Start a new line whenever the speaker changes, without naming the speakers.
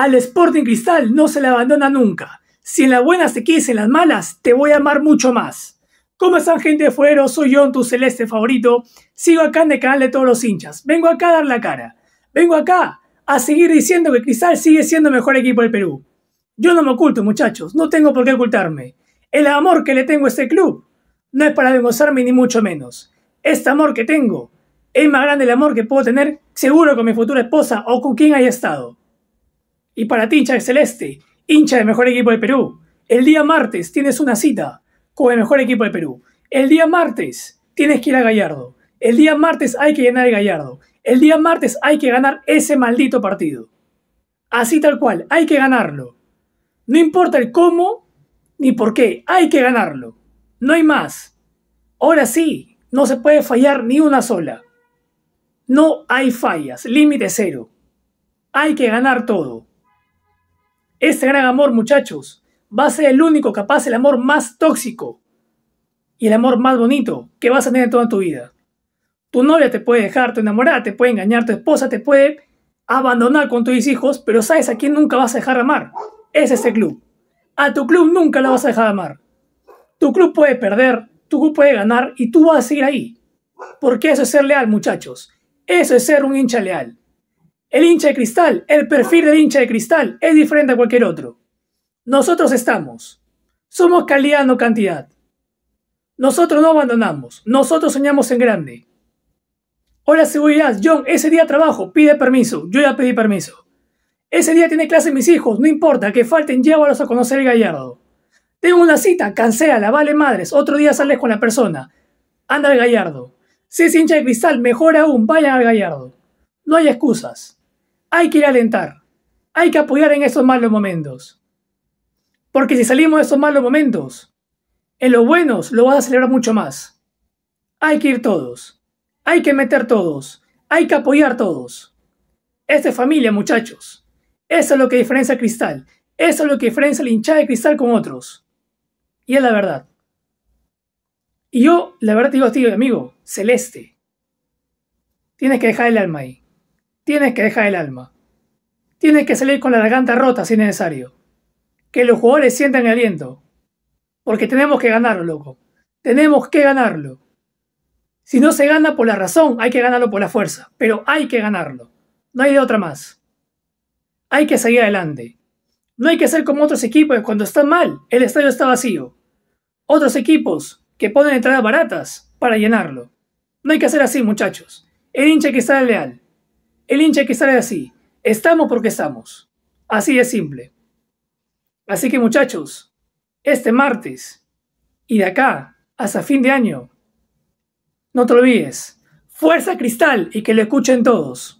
Al Sporting Cristal no se le abandona nunca. Si en las buenas te quieres, en las malas, te voy a amar mucho más. ¿Cómo están, gente de Fuero? Soy yo tu celeste favorito. Sigo acá en el canal de todos los hinchas. Vengo acá a dar la cara. Vengo acá a seguir diciendo que Cristal sigue siendo el mejor equipo del Perú. Yo no me oculto, muchachos. No tengo por qué ocultarme. El amor que le tengo a este club no es para demostrarme ni mucho menos. Este amor que tengo es más grande el amor que puedo tener seguro con mi futura esposa o con quien haya estado. Y para ti, hincha de Celeste, hincha del mejor equipo de Perú, el día martes tienes una cita con el mejor equipo de Perú. El día martes tienes que ir a Gallardo. El día martes hay que ganar el Gallardo. El día martes hay que ganar ese maldito partido. Así tal cual, hay que ganarlo. No importa el cómo ni por qué, hay que ganarlo. No hay más. Ahora sí, no se puede fallar ni una sola. No hay fallas, límite cero. Hay que ganar todo. Este gran amor, muchachos, va a ser el único capaz, el amor más tóxico y el amor más bonito que vas a tener en toda tu vida. Tu novia te puede dejar, tu enamorada te puede engañar, tu esposa te puede abandonar con tus hijos, pero sabes a quién nunca vas a dejar amar. Es ese club. A tu club nunca lo vas a dejar amar. Tu club puede perder, tu club puede ganar y tú vas a seguir ahí. Porque eso es ser leal, muchachos. Eso es ser un hincha leal. El hincha de cristal, el perfil del hincha de cristal es diferente a cualquier otro. Nosotros estamos. Somos calidad, no cantidad. Nosotros no abandonamos. Nosotros soñamos en grande. Hola seguridad, John, ese día trabajo, pide permiso. Yo ya pedí permiso. Ese día tiene clase mis hijos, no importa, que falten, llévalos a conocer el gallardo. Tengo una cita, la vale madres, otro día sales con la persona. Anda al gallardo. Si es hincha de cristal, mejor aún, vayan al gallardo. No hay excusas hay que ir a alentar, hay que apoyar en esos malos momentos. Porque si salimos de esos malos momentos, en los buenos lo vas a celebrar mucho más. Hay que ir todos, hay que meter todos, hay que apoyar todos. Esta es familia, muchachos. Eso es lo que diferencia a Cristal. Eso es lo que diferencia el hinchada de Cristal con otros. Y es la verdad. Y yo, la verdad, te digo a ti, amigo, celeste. Tienes que dejar el alma ahí. Tienes que dejar el alma. Tienes que salir con la garganta rota si es necesario. Que los jugadores sientan el aliento. Porque tenemos que ganarlo, loco. Tenemos que ganarlo. Si no se gana por la razón, hay que ganarlo por la fuerza. Pero hay que ganarlo. No hay de otra más. Hay que seguir adelante. No hay que ser como otros equipos cuando están mal, el estadio está vacío. Otros equipos que ponen entradas baratas para llenarlo. No hay que hacer así, muchachos. El hincha que está leal. El hincha que sale así, estamos porque estamos. Así es simple. Así que muchachos, este martes y de acá hasta fin de año, no te olvides, fuerza cristal y que lo escuchen todos.